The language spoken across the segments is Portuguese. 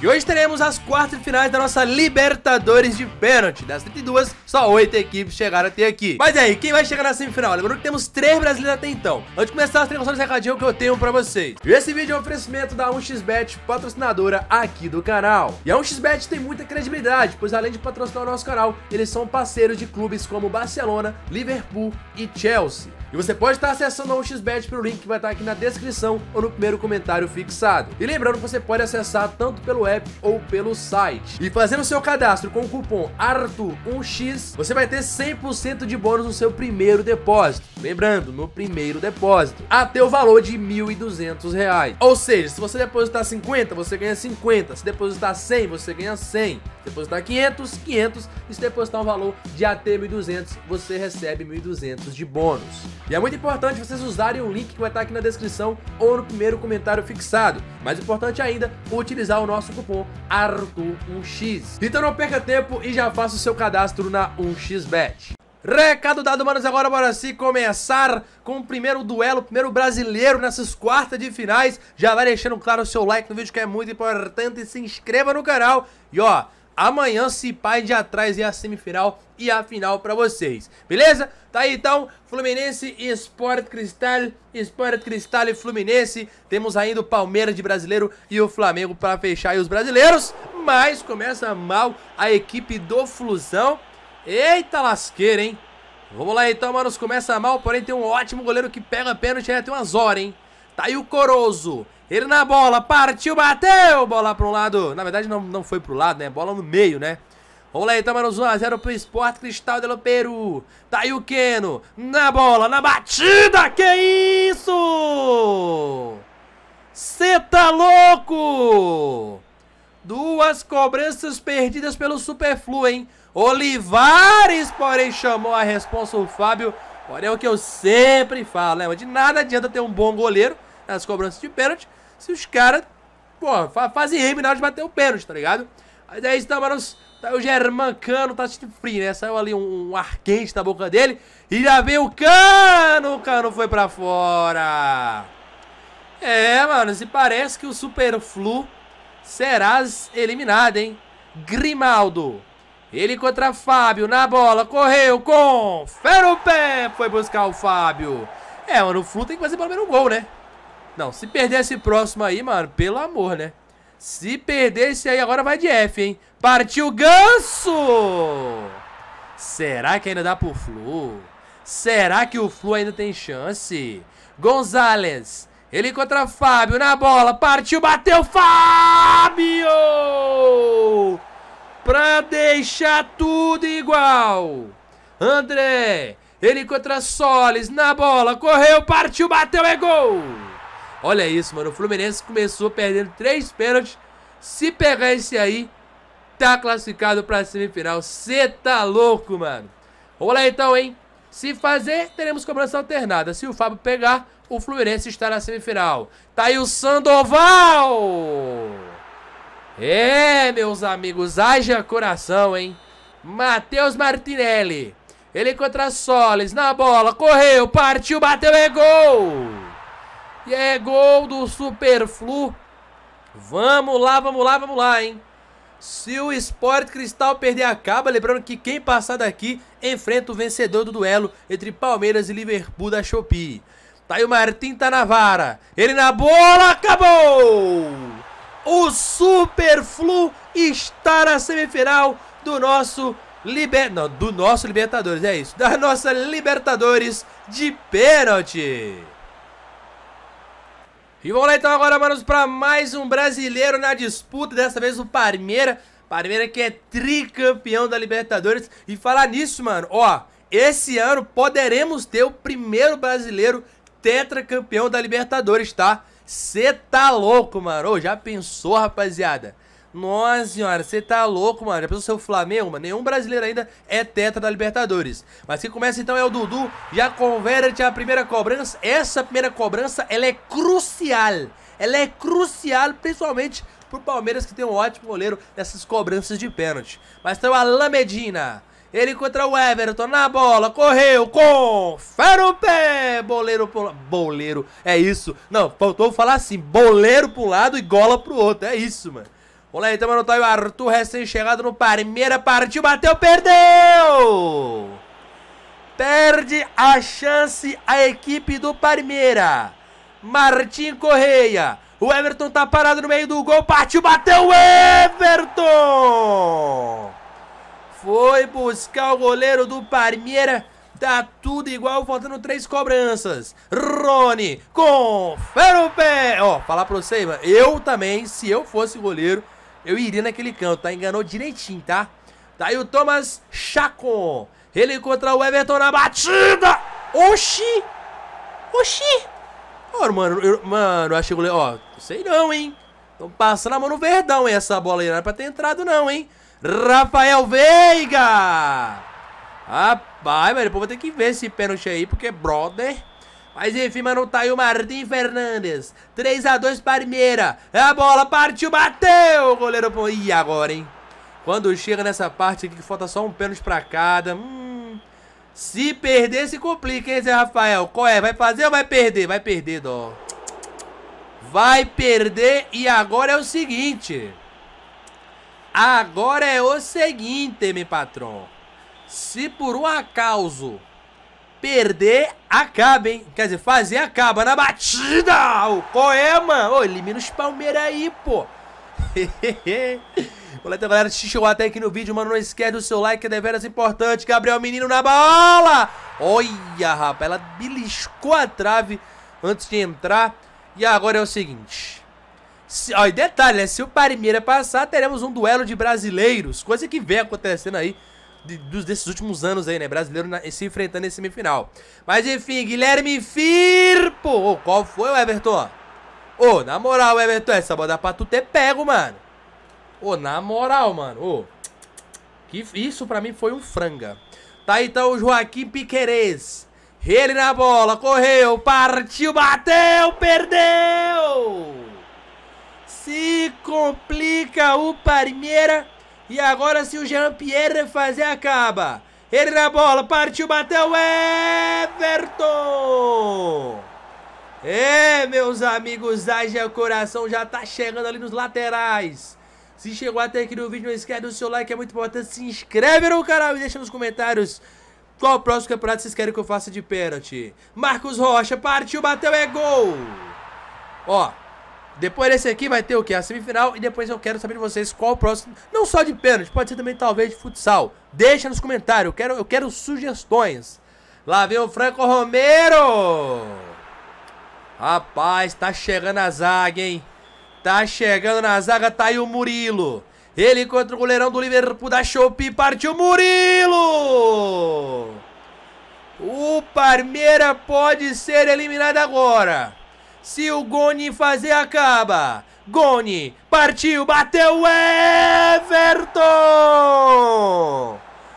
E hoje teremos as quartas finais da nossa Libertadores de pênalti. Das 32, só 8 equipes chegaram até aqui. Mas aí, quem vai chegar na semifinal? Lembrando que temos 3 brasileiros até então. Antes de começar as transmissões, recadinho que eu tenho pra vocês. E esse vídeo é um oferecimento da 1xBet, patrocinadora aqui do canal. E a 1xBet tem muita credibilidade, pois além de patrocinar o nosso canal, eles são parceiros de clubes como Barcelona, Liverpool e Chelsea. E você pode estar acessando a 1xbet pelo link que vai estar aqui na descrição ou no primeiro comentário fixado. E lembrando que você pode acessar tanto pelo app ou pelo site. E fazendo seu cadastro com o cupom ARTO1x, você vai ter 100% de bônus no seu primeiro depósito. Lembrando, no primeiro depósito, até o valor de R$ 1.200. Ou seja, se você depositar 50, você ganha 50. Se depositar 100, você ganha 100. Se depositar 500, 500. E se depositar um valor de até 1.200, você recebe 1.200 de bônus. E é muito importante vocês usarem o link que vai estar aqui na descrição ou no primeiro comentário fixado. Mais importante ainda, utilizar o nosso cupom ARTUR1X. Então não perca tempo e já faça o seu cadastro na 1xBet. Recado dado, manos, agora bora se começar com o primeiro duelo, o primeiro brasileiro nessas quartas de finais. Já vai deixando claro o seu like no vídeo que é muito importante, e se inscreva no canal. E ó, Amanhã, se pai de atrás é a semifinal e a final para vocês. Beleza? Tá aí então, Fluminense e Sport Cristal, Sport Cristal e Fluminense. Temos ainda o Palmeiras de brasileiro e o Flamengo para fechar aí os brasileiros. Mas começa mal a equipe do Flusão. Eita lasqueira, hein? Vamos lá então, manos. Começa mal, porém tem um ótimo goleiro que pega pênalti. já é, Tem umas horas, hein? Tá aí o Coroso. Ele na bola, partiu, bateu! Bola para um lado. Na verdade, não, não foi pro lado, né? Bola no meio, né? Vamos lá, então, 1x0 pro Sport Cristal de Peru. Tá aí o Keno. Na bola, na batida! Que isso? Cê tá louco? Duas cobranças perdidas pelo Superflu, hein? Olivares, porém, chamou a responsa o Fábio. Porém, é o que eu sempre falo, né? De nada adianta ter um bom goleiro nas cobranças de pênalti se os caras, pô, fazem rei na hora de bater o pênalti, tá ligado? Mas é isso, Tamaros. Tá, o German tá, é Cano tá assistindo free, né? Saiu ali um, um ar quente da boca dele. E já veio o Cano! O Cano foi pra fora! É, mano, se parece que o Superflu será eliminado, hein? Grimaldo. Ele contra Fábio, na bola, correu com... Fé no pé! Foi buscar o Fábio. É, mano, o Flu tem que fazer pelo menos um gol, né? Não, se perder esse próximo aí, mano, pelo amor, né? Se perder esse aí, agora vai de F, hein? Partiu Ganso! Será que ainda dá pro Flu? Será que o Flu ainda tem chance? Gonzalez, ele contra Fábio na bola, partiu, bateu Fábio! Pra deixar tudo igual. André, ele contra Soles na bola, correu, partiu, bateu, é gol! Olha isso, mano. O Fluminense começou perdendo três pênaltis. Se pegar esse aí, tá classificado pra semifinal. Cê tá louco, mano. Vamos lá então, hein? Se fazer, teremos cobrança alternada. Se o Fábio pegar, o Fluminense está na semifinal. Tá aí o Sandoval! É, meus amigos, haja coração, hein? Matheus Martinelli. Ele contra Soles, na bola, correu, partiu, bateu, é gol! E é gol do Superflu. Vamos lá, vamos lá, vamos lá, hein? Se o Sport Cristal perder a caba, lembrando que quem passar daqui enfrenta o vencedor do duelo entre Palmeiras e Liverpool da Shopee. Tá aí o Martim tá na vara. Ele na bola, acabou! O Superflu está na semifinal do nosso Liber... Não, do nosso Libertadores, é isso. Da nossa Libertadores de pênalti. E vamos lá então agora, manos, para mais um brasileiro na disputa, dessa vez o Parmeira. Parmeira que é tricampeão da Libertadores. E falar nisso, mano, ó, esse ano poderemos ter o primeiro brasileiro tetracampeão da Libertadores, tá? Cê tá louco, mano. Ô, já pensou, rapaziada? Nossa senhora, você tá louco, mano. Já pensou ser é o Flamengo, mano? Nenhum brasileiro ainda é teta da Libertadores. Mas quem começa então é o Dudu. Já converte a primeira cobrança. Essa primeira cobrança, ela é crucial. Ela é crucial, principalmente pro Palmeiras, que tem um ótimo goleiro nessas cobranças de pênalti. Mas tem o Alain Medina. Ele contra o Everton na bola, correu com fera o pé, boleiro pro boleiro, é isso. Não, faltou falar assim, boleiro pro lado e gola pro outro, é isso, mano. Olha aí, tamo no o Arthur recém-chegado no Parmeira, partiu, bateu, perdeu! Perde a chance a equipe do Parmeira. Martim Correia, o Everton tá parado no meio do gol, partiu, bateu, Everton! Foi buscar o goleiro do Parmeira, tá tudo igual, faltando três cobranças. Rony, confere o pé! Ó, falar pra mano. eu também, se eu fosse goleiro eu iria naquele canto, tá? Enganou direitinho, tá? Daí tá o Thomas Chacon. Ele encontra o Everton na batida. Oxi! Oxi! Ó, oh, mano, eu, mano, eu achei o Ó, sei não, hein? Tô passando a mão no verdão, hein? Essa bola aí não era pra ter entrado, não, hein? Rafael Veiga! Rapaz, velho, depois vou ter que ver esse pênalti aí, porque, brother... Mas enfim, mano, tá aí o Martim Fernandes. 3x2 Parmeira. É a bola, partiu, bateu. O goleiro... E agora, hein? Quando chega nessa parte aqui que falta só um pênalti pra cada. Hum, se perder, se complica, hein, Zé Rafael? Qual é? Vai fazer ou vai perder? Vai perder, dó. Vai perder e agora é o seguinte. Agora é o seguinte, meu patrão. Se por um acaso perder, acaba, hein? Quer dizer, fazer acaba na batida. O qual é, mano? Ô, elimina os Palmeiras aí, pô. Olá, galera. Se chegou até aqui no vídeo, mano, não esquece do seu like, que é deveras importante. Gabriel Menino na bola. Olha, rapaz, ela beliscou a trave antes de entrar. E agora é o seguinte. Se, ó, e detalhe, né? se o Palmeiras passar, teremos um duelo de brasileiros. Coisa que vem acontecendo aí de, dos, desses últimos anos aí, né? Brasileiro na, se enfrentando em semifinal. Mas enfim, Guilherme Firpo. Oh, qual foi, o Everton? Ô, oh, na moral, Everton, essa bola dá pra tu ter pego, mano. Ô, oh, na moral, mano. Ô, oh, que isso pra mim foi um franga. Tá então o Joaquim Piquerez. Ele na bola, correu, partiu, bateu, perdeu! Se complica o Palmeiras e agora se o Jean-Pierre fazer, acaba. Ele na bola, partiu, bateu, Everton! É, meus amigos, aí o coração já tá chegando ali nos laterais. Se chegou até aqui no vídeo, não esquece do seu like, é muito importante. Se inscreve no canal e deixa nos comentários qual o próximo campeonato vocês querem que eu faça de pênalti. Marcos Rocha, partiu, bateu, é gol! Ó, depois desse aqui vai ter o que? A semifinal. E depois eu quero saber de vocês qual o próximo. Não só de pênalti, pode ser também talvez de futsal. Deixa nos comentários. Eu quero, eu quero sugestões. Lá vem o Franco Romero. Rapaz, tá chegando a zaga, hein? Tá chegando na zaga, tá aí o Murilo. Ele contra o goleirão do Liverpool da Chopi. Partiu Murilo! O Parmeira pode ser eliminado agora. Se o Goni fazer, acaba. Goni, partiu, bateu Everton!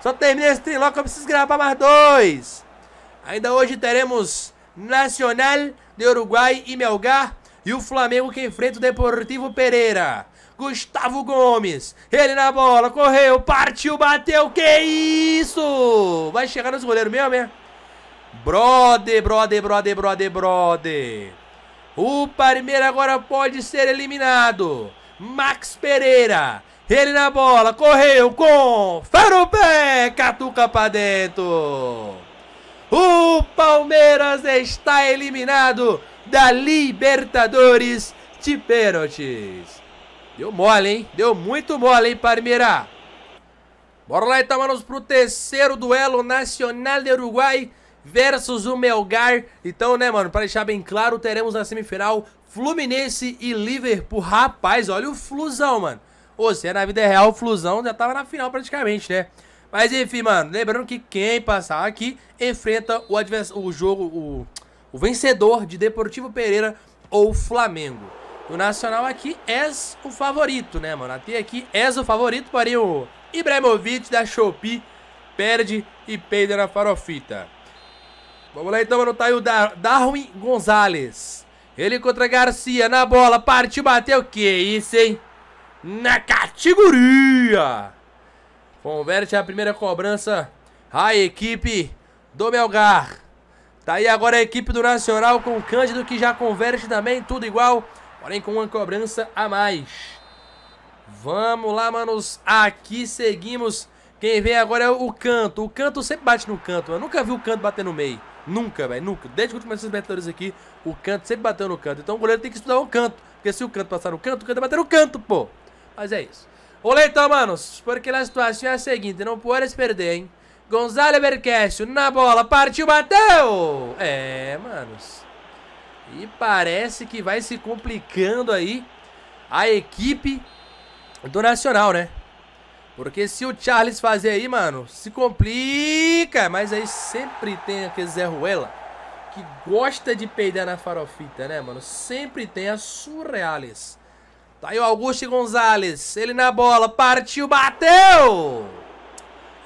Só terminei esse trilóquio, eu preciso gravar mais dois. Ainda hoje teremos Nacional de Uruguai e Melgar e o Flamengo que enfrenta o Deportivo Pereira. Gustavo Gomes, ele na bola, correu, partiu, bateu, que isso! Vai chegar nos goleiros mesmo, é? Brother, brother, brother, brother, brother. O Parmeira agora pode ser eliminado. Max Pereira. Ele na bola. Correu com Pé, Catuca para dentro. O Palmeiras está eliminado da Libertadores de pênaltis. Deu mole, hein? Deu muito mole, hein, Parmeira? Bora lá então, manos, pro terceiro duelo nacional de Uruguai versus o Melgar. Então, né, mano, para deixar bem claro, teremos na semifinal Fluminense e Liverpool. Rapaz, olha o Flusão, mano. Ou seja, é na vida real, o Flusão já tava na final praticamente, né? Mas enfim, mano, lembrando que quem passar aqui enfrenta o, advers o jogo, o, o vencedor de Deportivo Pereira ou Flamengo. O Nacional aqui é o favorito, né, mano? Até aqui é o favorito, porém o Ibrahimovic da Shopee perde e peida na farofita. Vamos lá então, mano. Tá aí o Dar Darwin Gonzalez. Ele contra Garcia na bola. Partiu, bateu. Que isso, hein? Na categoria. Converte a primeira cobrança. A equipe do Melgar. Tá aí agora a equipe do Nacional com o Cândido que já converte também. Tudo igual. Porém com uma cobrança a mais. Vamos lá, manos. Aqui seguimos. Quem vem agora é o canto. O canto sempre bate no canto. Eu nunca vi o canto bater no meio. Nunca, velho, nunca. Desde que começou os Libertadores aqui, o canto sempre bateu no canto. Então o goleiro tem que estudar o canto. Porque se o canto passar no canto, o canto vai bater no canto, pô. Mas é isso. Olha então, manos. Porque a situação é a seguinte: não pode perder, hein? Gonzalo Berquécio na bola, partiu, bateu! É, manos. E parece que vai se complicando aí a equipe do Nacional, né? Porque se o Charles fazer aí, mano, se complica. Mas aí sempre tem aquele Zé Ruela que gosta de peidar na farofita, né, mano? Sempre tem as surreales. Tá aí o Augusto Gonzalez. Ele na bola. Partiu, bateu!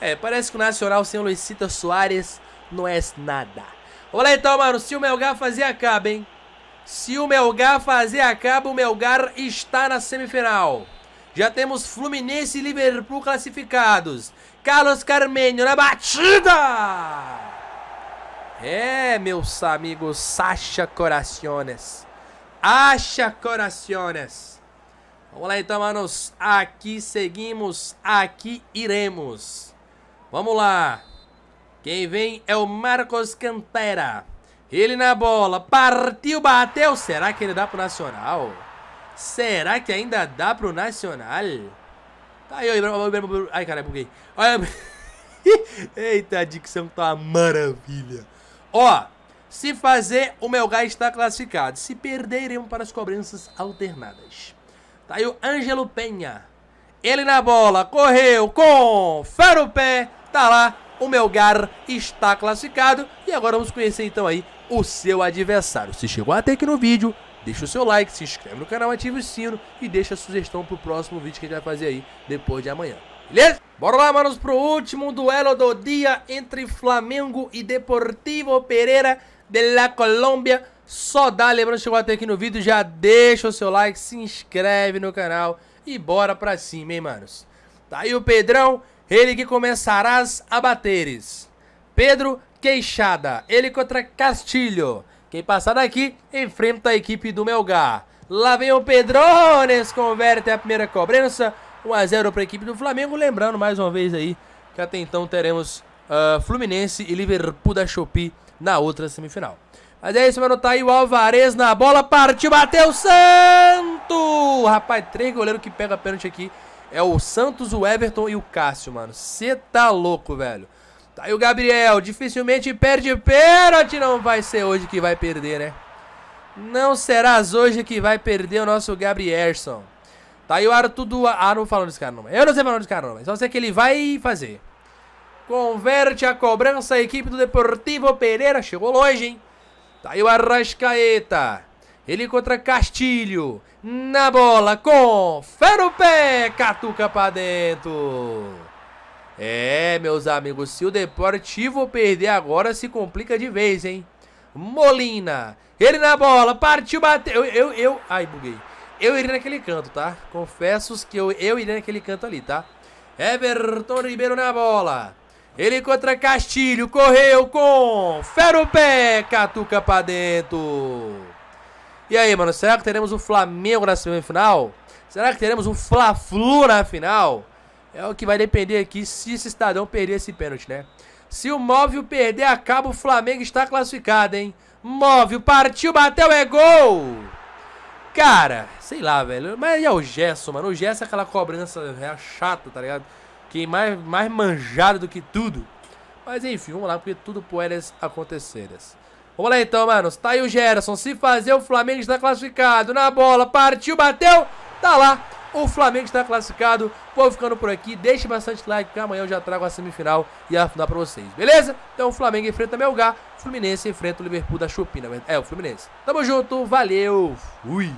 É, parece que o Nacional sem o Luizita Soares não é nada. Olha então, mano. Se o Melgar fazer, acaba, hein? Se o Melgar fazer, acaba. O Melgar está na semifinal. Já temos Fluminense e Liverpool classificados. Carlos Carmenio na batida! É, meus amigos, Sacha Coraciones. Acha Coraciones. Vamos lá então, manos. Aqui seguimos, aqui iremos. Vamos lá. Quem vem é o Marcos Cantera. Ele na bola, partiu, bateu. Será que ele dá pro Nacional? Será que ainda dá pro Nacional? Tá aí, ai caralho, buguei. Olha. Eita, a dicção tá uma maravilha. Ó, se fazer, o Melgar está classificado. Se perder, iremos para as cobranças alternadas. Tá aí o Ângelo Penha. Ele na bola, correu, com ferro pé, tá lá, o Melgar está classificado. E agora vamos conhecer então aí o seu adversário. Se chegou até aqui no vídeo, Deixa o seu like, se inscreve no canal, ativa o sino e deixa a sugestão pro próximo vídeo que a gente vai fazer aí depois de amanhã. Beleza? Bora lá, manos, pro último duelo do dia entre Flamengo e Deportivo Pereira de la Colômbia. Só dá, lembrando, chegou até aqui no vídeo, já deixa o seu like, se inscreve no canal e bora pra cima, hein, manos. Tá aí o Pedrão, ele que começarás a bateres. Pedro Queixada, ele contra Castilho. Quem passar daqui enfrenta a equipe do Melgar. Lá vem o Pedrones, converte a primeira cobrança. 1x0 para a equipe do Flamengo. Lembrando mais uma vez aí que até então teremos uh, Fluminense e Liverpool da Chopi na outra semifinal. Mas é isso, mano. Tá aí o Alvarez na bola. Partiu, bateu Santo! Rapaz, três goleiros que pega pênalti aqui. É o Santos, o Everton e o Cássio, mano. Você tá louco, velho. Tá aí o Gabriel, dificilmente perde pênalti, não vai ser hoje que vai perder, né? Não serás hoje que vai perder o nosso Gabrielson. Tá aí o Arthur do... Ah, não falando desse cara não, eu não sei falando desse cara não, só sei que ele vai fazer. Converte a cobrança, a equipe do Deportivo Pereira, chegou longe, hein? Tá aí o Arrascaeta. Ele contra Castilho. Na bola, com fé no pé, catuca pra dentro. É, meus amigos, se o Deportivo perder agora, se complica de vez, hein? Molina, ele na bola, partiu, bateu, eu, eu, eu... ai, buguei. Eu iria naquele canto, tá? Confesso que eu, eu iria naquele canto ali, tá? Everton Ribeiro na bola. Ele contra Castilho, correu com... Fera o pé, catuca pra dentro. E aí, mano, será que teremos o Flamengo na semifinal? Será que teremos o Fla-Flu na final? É o que vai depender aqui se esse cidadão perder esse pênalti, né? Se o Móvel perder, acaba o Flamengo está classificado, hein? Móvel partiu, bateu, é gol! Cara, sei lá, velho. Mas é o Gerson, mano. O Gerson é aquela cobrança é chata, tá ligado? Que mais, mais manjado do que tudo. Mas enfim, vamos lá, porque tudo pode acontecer. Vamos lá então, mano. Tá aí o Gerson. Se fazer, o Flamengo está classificado. Na bola, partiu, bateu. Tá lá. O Flamengo está classificado. Vou ficando por aqui. Deixe bastante like, porque amanhã eu já trago a semifinal e a final pra vocês, beleza? Então o Flamengo enfrenta Melgar, o Fluminense enfrenta o Liverpool da Chupina. É, o Fluminense. Tamo junto, valeu, fui!